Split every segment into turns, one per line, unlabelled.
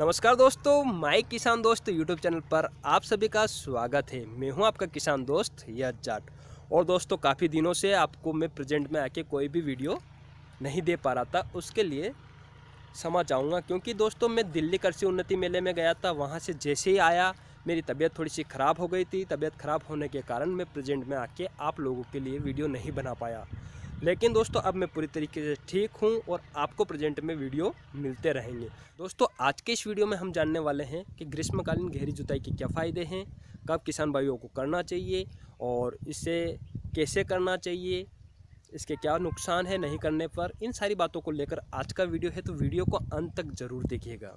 नमस्कार दोस्तों माई किसान दोस्त यूट्यूब चैनल पर आप सभी का स्वागत है मैं हूं आपका किसान दोस्त यज जाट और दोस्तों काफ़ी दिनों से आपको मैं प्रेजेंट में आके कोई भी वीडियो नहीं दे पा रहा था उसके लिए समा चाहूँगा क्योंकि दोस्तों मैं दिल्ली कृषि उन्नति मेले में गया था वहाँ से जैसे ही आया मेरी तबीयत थोड़ी सी ख़राब हो गई थी तबीयत ख़राब होने के कारण मैं प्रजेंट में आके आप लोगों के लिए वीडियो नहीं बना पाया लेकिन दोस्तों अब मैं पूरी तरीके से ठीक हूँ और आपको प्रेजेंट में वीडियो मिलते रहेंगे दोस्तों आज के इस वीडियो में हम जानने वाले हैं कि ग्रीष्मकालीन गहरी जुताई के क्या फ़ायदे हैं कब किसान भाइयों को करना चाहिए और इसे कैसे करना चाहिए इसके क्या नुकसान है नहीं करने पर इन सारी बातों को लेकर आज का वीडियो है तो वीडियो को अंत तक ज़रूर देखिएगा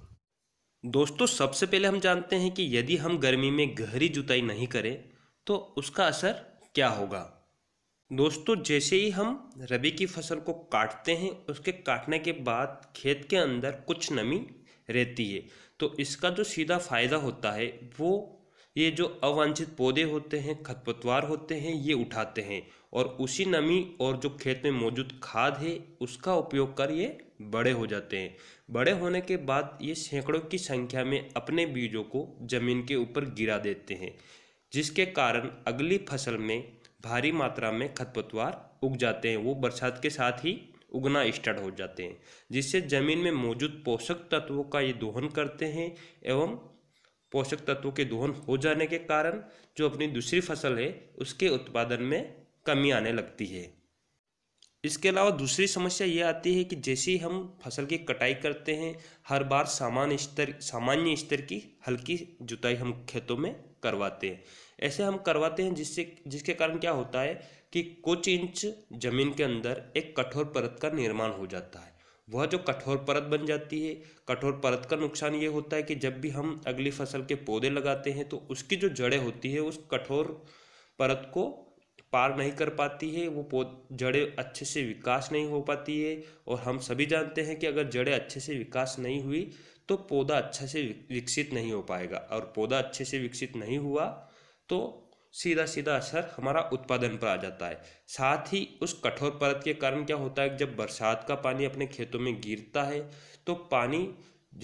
दोस्तों सबसे पहले हम जानते हैं कि यदि हम गर्मी में गहरी जुताई नहीं करें तो उसका असर क्या होगा दोस्तों जैसे ही हम रबी की फसल को काटते हैं उसके काटने के बाद खेत के अंदर कुछ नमी रहती है तो इसका जो सीधा फायदा होता है वो ये जो अवांछित पौधे होते हैं खतपतवार होते हैं ये उठाते हैं और उसी नमी और जो खेत में मौजूद खाद है उसका उपयोग कर ये बड़े हो जाते हैं बड़े होने के बाद ये सैकड़ों की संख्या में अपने बीजों को ज़मीन के ऊपर गिरा देते हैं जिसके कारण अगली फसल में भारी मात्रा में खतपतवार उग जाते हैं वो बरसात के साथ ही उगना स्टार्ट हो जाते हैं जिससे ज़मीन में मौजूद पोषक तत्वों का ये दोहन करते हैं एवं पोषक तत्वों के दोहन हो जाने के कारण जो अपनी दूसरी फसल है उसके उत्पादन में कमी आने लगती है इसके अलावा दूसरी समस्या ये आती है कि जैसे ही हम फसल की कटाई करते हैं हर बार सामान्य स्तर सामान्य स्तर की हल्की जुताई हम खेतों में करवाते हैं ऐसे हम करवाते हैं जिससे जिसके कारण क्या होता है कि कुछ इंच जमीन के अंदर एक कठोर परत का निर्माण हो जाता है वह जो कठोर परत बन जाती है कठोर परत का नुकसान ये होता है कि जब भी हम अगली फसल के पौधे लगाते हैं तो उसकी जो जड़ें होती है उस कठोर परत को पार नहीं कर पाती है वो पौध जड़ें अच्छे से विकास नहीं हो पाती है और हम सभी जानते हैं कि अगर जड़ें अच्छे से विकास नहीं हुई तो पौधा अच्छे से विकसित नहीं हो पाएगा और पौधा अच्छे से विकसित नहीं हुआ तो सीधा सीधा असर हमारा उत्पादन पर आ जाता है साथ ही उस कठोर परत के कारण क्या होता है जब बरसात का पानी अपने खेतों में गिरता है तो पानी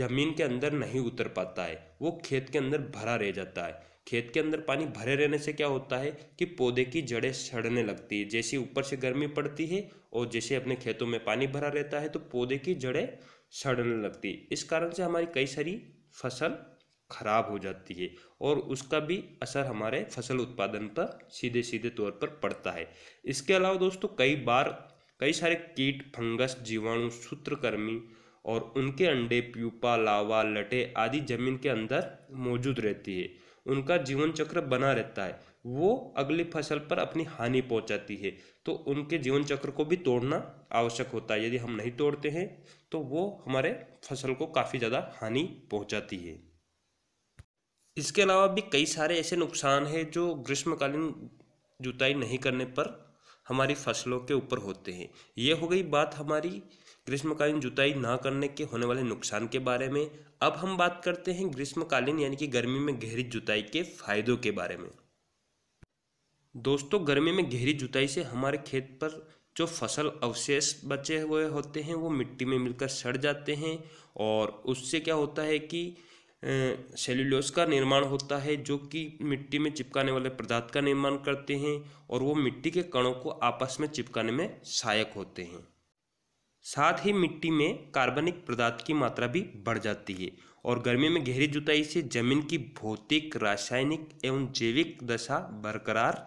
जमीन के अंदर नहीं उतर पाता है वो खेत के अंदर भरा रह जाता है खेत के अंदर पानी भरे रहने से क्या होता है कि पौधे की जड़ें सड़ने लगती है जैसे ऊपर से गर्मी पड़ती है और जैसे अपने खेतों में पानी भरा रहता है तो पौधे की जड़ें सड़ने लगती है इस कारण से हमारी कई सारी फसल खराब हो जाती है और उसका भी असर हमारे फसल उत्पादन पर सीधे सीधे तौर पर पड़ता है इसके अलावा दोस्तों कई बार कई सारे कीट फंगस जीवाणु सूत्रकर्मी और उनके अंडे प्यूपा लावा लटे आदि जमीन के अंदर मौजूद रहती है उनका जीवन चक्र बना रहता है वो अगली फसल पर अपनी हानि पहुंचाती है तो उनके जीवन चक्र को भी तोड़ना आवश्यक होता है यदि हम नहीं तोड़ते हैं तो वो हमारे फसल को काफ़ी ज़्यादा हानि पहुंचाती है इसके अलावा भी कई सारे ऐसे नुकसान हैं जो ग्रीष्मकालीन जुताई नहीं करने पर हमारी फसलों के ऊपर होते हैं ये हो गई बात हमारी ग्रीष्मकालीन जुताई ना करने के होने वाले नुकसान के बारे में अब हम बात करते हैं ग्रीष्मकालीन यानी कि गर्मी में गहरी जुताई के फायदों के बारे में दोस्तों गर्मी में गहरी जुताई से हमारे खेत पर जो फसल अवशेष बचे हुए होते हैं वो मिट्टी में मिलकर सड़ जाते हैं और उससे क्या होता है कि सेल्यूलोस का निर्माण होता है जो कि मिट्टी में चिपकाने वाले पदार्थ का निर्माण करते हैं और वो मिट्टी के कणों को आपस में चिपकाने में सहायक होते हैं साथ ही मिट्टी में कार्बनिक पदार्थ की मात्रा भी बढ़ जाती है और गर्मी में गहरी जुताई से जमीन की भौतिक रासायनिक एवं जैविक दशा बरकरार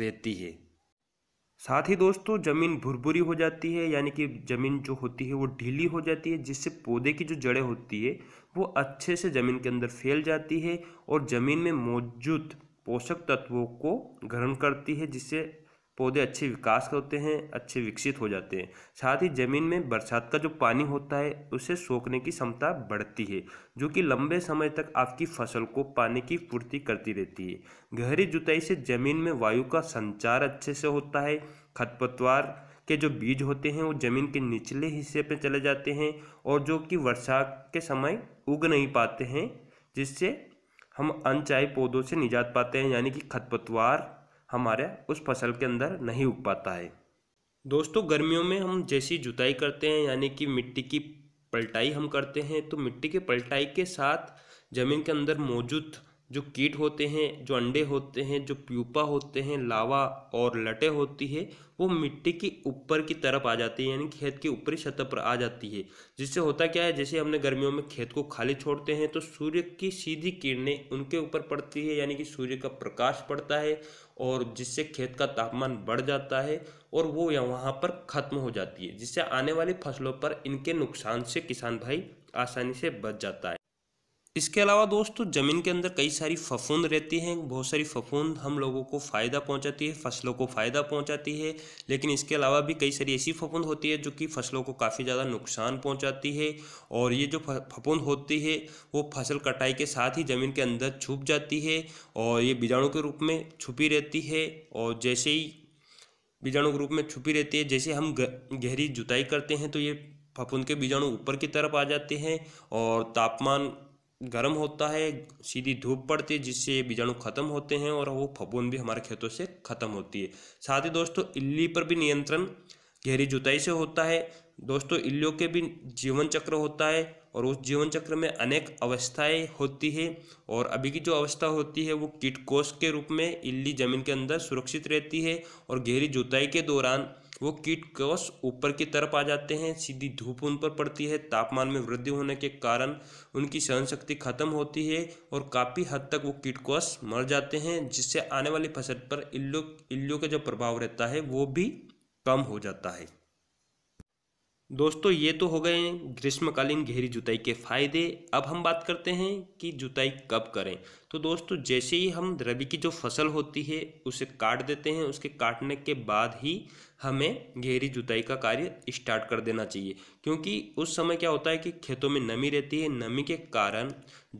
रहती है साथ ही दोस्तों ज़मीन भुरभुरी हो जाती है यानी कि ज़मीन जो होती है वो ढीली हो जाती है जिससे पौधे की जो जड़ें होती है वो अच्छे से ज़मीन के अंदर फैल जाती है और ज़मीन में मौजूद पोषक तत्वों को ग्रहण करती है जिससे पौधे अच्छे विकास होते हैं अच्छे विकसित हो जाते हैं साथ ही ज़मीन में बरसात का जो पानी होता है उसे सोखने की क्षमता बढ़ती है जो कि लंबे समय तक आपकी फसल को पानी की पूर्ति करती रहती है गहरी जुताई से ज़मीन में वायु का संचार अच्छे से होता है खतपतवार के जो बीज होते हैं वो ज़मीन के निचले हिस्से पे चले जाते हैं और जो कि वर्षा के समय उग नहीं पाते हैं जिससे हम अनचाहे पौधों से निजात पाते हैं यानी कि खतपतवार हमारे उस फसल के अंदर नहीं उग पाता है दोस्तों गर्मियों में हम जैसी जुताई करते हैं यानी कि मिट्टी की पलटाई हम करते हैं तो मिट्टी के पलटाई के साथ ज़मीन के अंदर मौजूद जो कीट होते हैं जो अंडे होते हैं जो प्यूपा होते हैं लावा और लटे होती है वो मिट्टी के ऊपर की तरफ आ जाती है यानी खेत के ऊपरी सतह पर आ जाती है जिससे होता क्या है जैसे हमने गर्मियों में खेत को खाली छोड़ते हैं तो सूर्य की सीधी किरणें उनके ऊपर पड़ती है यानी कि सूर्य का प्रकाश पड़ता है और जिससे खेत का तापमान बढ़ जाता है और वो वहाँ पर ख़त्म हो जाती है जिससे आने वाली फसलों पर इनके नुकसान से किसान भाई आसानी से बच जाता है इसके अलावा दोस्तों ज़मीन के अंदर कई सारी फफूंद रहती हैं बहुत सारी फफूंद हम लोगों को फ़ायदा पहुंचाती है फसलों को फ़ायदा पहुंचाती है लेकिन इसके अलावा भी कई सारी ऐसी फफूंद होती है जो कि फसलों को काफ़ी ज़्यादा नुकसान पहुंचाती है और ये जो फफूंद होती है वो फसल कटाई के साथ ही ज़मीन के अंदर छुप जाती है और ये बीजाणु के रूप में छुपी रहती है और जैसे ही बीजाणु के रूप में छुपी रहती है जैसे हम गहरी जुताई करते हैं तो ये फफूंद के बीजाणु ऊपर की तरफ आ जाते हैं और तापमान गर्म होता है सीधी धूप पड़ती है जिससे ये बीजाणु खत्म होते हैं और वो फबून भी हमारे खेतों से खत्म होती है साथ ही दोस्तों इल्ली पर भी नियंत्रण गहरी जुताई से होता है दोस्तों इल्लियों के भी जीवन चक्र होता है और उस जीवन चक्र में अनेक अवस्थाएं होती है और अभी की जो अवस्था होती है वो कीटकोश के रूप में इल्ली जमीन के अंदर सुरक्षित रहती है और गहरी जुताई के दौरान वो कीट कवश ऊपर की तरफ आ जाते हैं सीधी धूप उन पर पड़ती है तापमान में वृद्धि होने के कारण उनकी सहन शक्ति खत्म होती है और काफ़ी हद तक वो कीट कवश मर जाते हैं जिससे आने वाली फसल पर इल्लू इल्लू का जो प्रभाव रहता है वो भी कम हो जाता है दोस्तों ये तो हो गए ग्रीष्मकालीन गहरी जुताई के फायदे अब हम बात करते हैं कि जुताई कब करें तो दोस्तों जैसे ही हम रबी की जो फसल होती है उसे काट देते हैं उसके काटने के बाद ही हमें गहरी जुताई का कार्य स्टार्ट कर देना चाहिए क्योंकि उस समय क्या होता है कि खेतों में नमी रहती है नमी के कारण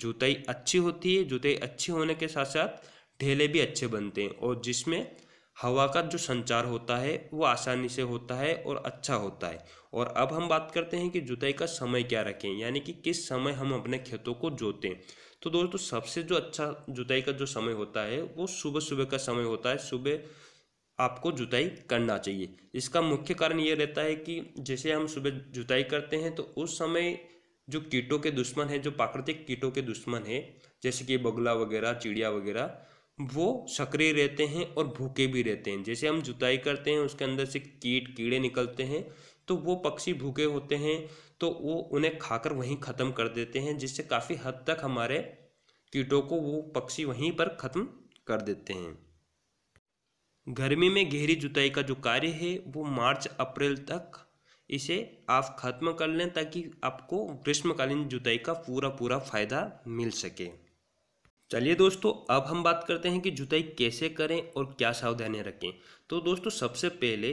जुताई अच्छी होती है जुताई अच्छी होने के साथ साथ ढेले भी अच्छे बनते हैं और जिसमें हवा का जो संचार होता है वो आसानी से होता है और अच्छा होता है और अब हम बात करते हैं कि जुताई का समय क्या रखें यानी कि किस समय हम अपने खेतों को जोतें तो दोस्तों सबसे जो अच्छा जुताई का जो समय होता है वो सुबह सुबह का समय होता है सुबह आपको जुताई करना चाहिए इसका मुख्य कारण ये रहता है कि जैसे हम सुबह जुताई करते हैं तो उस समय जो कीटों के दुश्मन है जो प्राकृतिक कीटों के दुश्मन है जैसे कि बगुला वगैरह चिड़िया वगैरह वो सक्रिय रहते हैं और भूखे भी रहते हैं जैसे हम जुताई करते हैं उसके अंदर से कीट कीड़े निकलते हैं तो वो पक्षी भूखे होते हैं तो वो उन्हें खाकर वहीं ख़त्म कर देते हैं जिससे काफ़ी हद तक हमारे कीटों को वो पक्षी वहीं पर ख़त्म कर देते हैं गर्मी में गहरी जुताई का जो कार्य है वो मार्च अप्रैल तक इसे आप ख़त्म कर लें ताकि आपको ग्रीष्मकालीन जुताई का पूरा पूरा फ़ायदा मिल सके चलिए दोस्तों अब हम बात करते हैं कि जुताई कैसे करें और क्या सावधानियाँ रखें तो दोस्तों सबसे पहले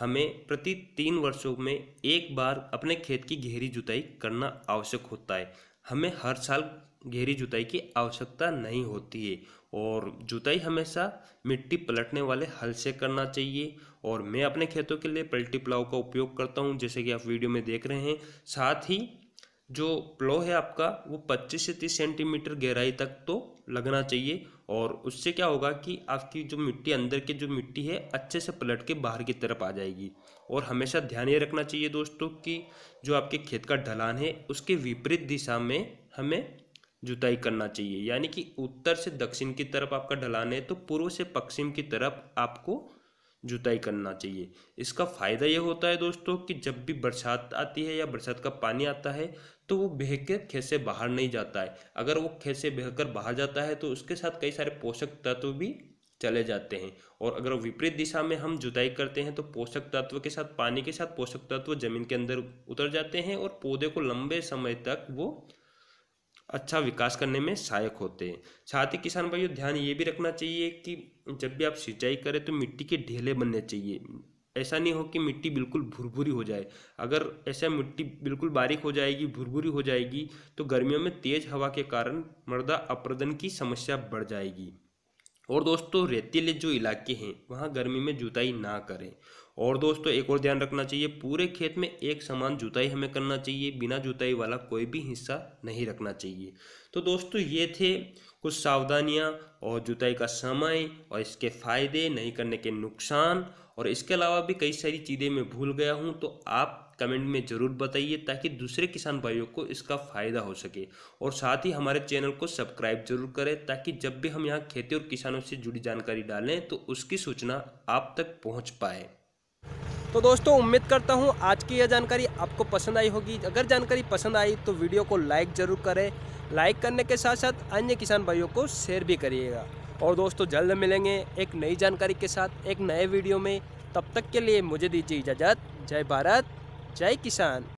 हमें प्रति तीन वर्षों में एक बार अपने खेत की गहरी जुताई करना आवश्यक होता है हमें हर साल गहरी जुताई की आवश्यकता नहीं होती है और जुताई हमेशा मिट्टी पलटने वाले हल से करना चाहिए और मैं अपने खेतों के लिए पलटी प्लाव का उपयोग करता हूँ जैसे कि आप वीडियो में देख रहे हैं साथ ही जो प्लो है आपका वो 25 से 30 सेंटीमीटर गहराई तक तो लगना चाहिए और उससे क्या होगा कि आपकी जो मिट्टी अंदर की जो मिट्टी है अच्छे से पलट के बाहर की तरफ आ जाएगी और हमेशा ध्यान ये रखना चाहिए दोस्तों कि जो आपके खेत का ढलान है उसके विपरीत दिशा में हमें जुताई करना चाहिए यानी कि उत्तर से दक्षिण की तरफ आपका ढलान है तो पूर्व से पश्चिम की तरफ आपको जुताई करना चाहिए इसका फ़ायदा यह होता है दोस्तों कि जब भी बरसात आती है या बरसात का पानी आता है तो वो बह के खेत से बाहर नहीं जाता है अगर वो खेत से बहकर बाहर जाता है तो उसके साथ कई सारे पोषक तत्व भी चले जाते हैं और अगर विपरीत दिशा में हम जुताई करते हैं तो पोषक तत्व के साथ पानी के साथ पोषक तत्व जमीन के अंदर उतर जाते हैं और पौधे को लंबे समय तक वो अच्छा विकास करने में सहायक होते हैं साथ ही किसान भाइयों ध्यान ये भी रखना चाहिए कि जब भी आप सिंचाई करें तो मिट्टी के ढेले बनने चाहिए ऐसा नहीं हो कि मिट्टी बिल्कुल भुरभुरी हो जाए अगर ऐसा मिट्टी बिल्कुल बारीक हो जाएगी भुरभुरी हो जाएगी तो गर्मियों में तेज़ हवा के कारण मृदा अप्रदन की समस्या बढ़ जाएगी और दोस्तों रेतीले जो इलाके हैं वहाँ गर्मी में जुताई ना करें और दोस्तों एक और ध्यान रखना चाहिए पूरे खेत में एक समान जुताई हमें करना चाहिए बिना जुताई वाला कोई भी हिस्सा नहीं रखना चाहिए तो दोस्तों ये थे कुछ सावधानियाँ और जुताई का समय और इसके फ़ायदे नहीं करने के नुकसान और इसके अलावा भी कई सारी चीज़ें मैं भूल गया हूँ तो आप कमेंट में ज़रूर बताइए ताकि दूसरे किसान भाइयों को इसका फ़ायदा हो सके और साथ ही हमारे चैनल को सब्सक्राइब जरूर करें ताकि जब भी हम यहाँ खेती और किसानों से जुड़ी जानकारी डालें तो उसकी सूचना आप तक पहुँच पाए तो दोस्तों उम्मीद करता हूँ आज की यह जानकारी आपको पसंद आई होगी अगर जानकारी पसंद आई तो वीडियो को लाइक ज़रूर करें लाइक करने के साथ साथ अन्य किसान भाइयों को शेयर भी करिएगा और दोस्तों जल्द मिलेंगे एक नई जानकारी के साथ एक नए वीडियो में तब तक के लिए मुझे दीजिए इजाज़त जय भारत जय किसान